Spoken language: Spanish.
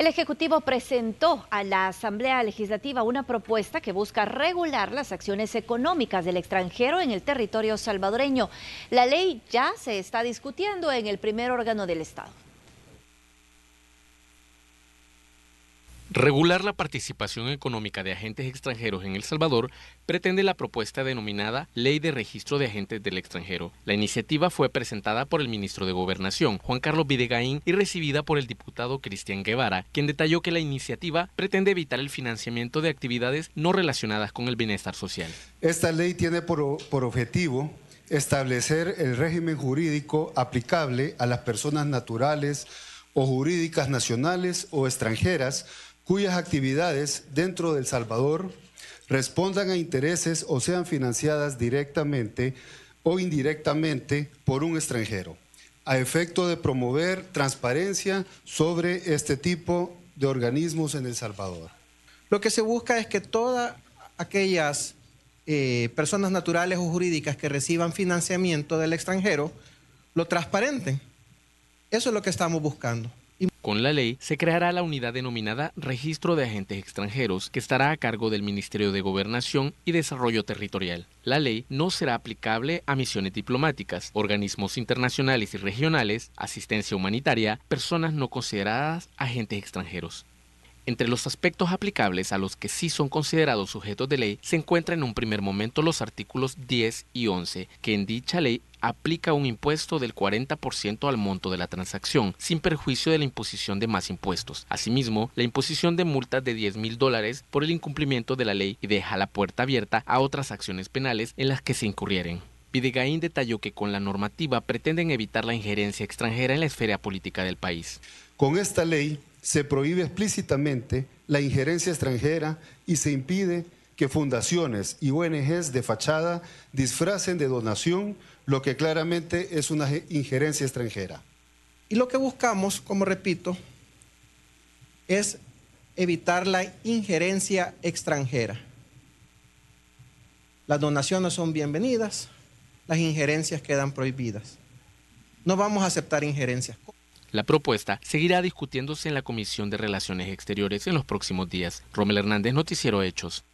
El Ejecutivo presentó a la Asamblea Legislativa una propuesta que busca regular las acciones económicas del extranjero en el territorio salvadoreño. La ley ya se está discutiendo en el primer órgano del Estado. Regular la participación económica de agentes extranjeros en El Salvador pretende la propuesta denominada Ley de Registro de Agentes del Extranjero. La iniciativa fue presentada por el ministro de Gobernación, Juan Carlos Videgaín, y recibida por el diputado Cristian Guevara, quien detalló que la iniciativa pretende evitar el financiamiento de actividades no relacionadas con el bienestar social. Esta ley tiene por, por objetivo establecer el régimen jurídico aplicable a las personas naturales o jurídicas nacionales o extranjeras cuyas actividades dentro del Salvador respondan a intereses o sean financiadas directamente o indirectamente por un extranjero, a efecto de promover transparencia sobre este tipo de organismos en El Salvador. Lo que se busca es que todas aquellas eh, personas naturales o jurídicas que reciban financiamiento del extranjero lo transparenten. Eso es lo que estamos buscando. Con la ley se creará la unidad denominada Registro de Agentes Extranjeros, que estará a cargo del Ministerio de Gobernación y Desarrollo Territorial. La ley no será aplicable a misiones diplomáticas, organismos internacionales y regionales, asistencia humanitaria, personas no consideradas agentes extranjeros. Entre los aspectos aplicables a los que sí son considerados sujetos de ley se encuentran en un primer momento los artículos 10 y 11, que en dicha ley aplica un impuesto del 40% al monto de la transacción, sin perjuicio de la imposición de más impuestos. Asimismo, la imposición de multas de 10 mil dólares por el incumplimiento de la ley y deja la puerta abierta a otras acciones penales en las que se incurrieren. Videgaín detalló que con la normativa pretenden evitar la injerencia extranjera en la esfera política del país. Con esta ley se prohíbe explícitamente la injerencia extranjera y se impide que fundaciones y ONGs de fachada disfracen de donación lo que claramente es una injerencia extranjera. Y lo que buscamos, como repito, es evitar la injerencia extranjera. Las donaciones son bienvenidas, las injerencias quedan prohibidas. No vamos a aceptar injerencias. La propuesta seguirá discutiéndose en la Comisión de Relaciones Exteriores en los próximos días. Romel Hernández, Noticiero Hechos.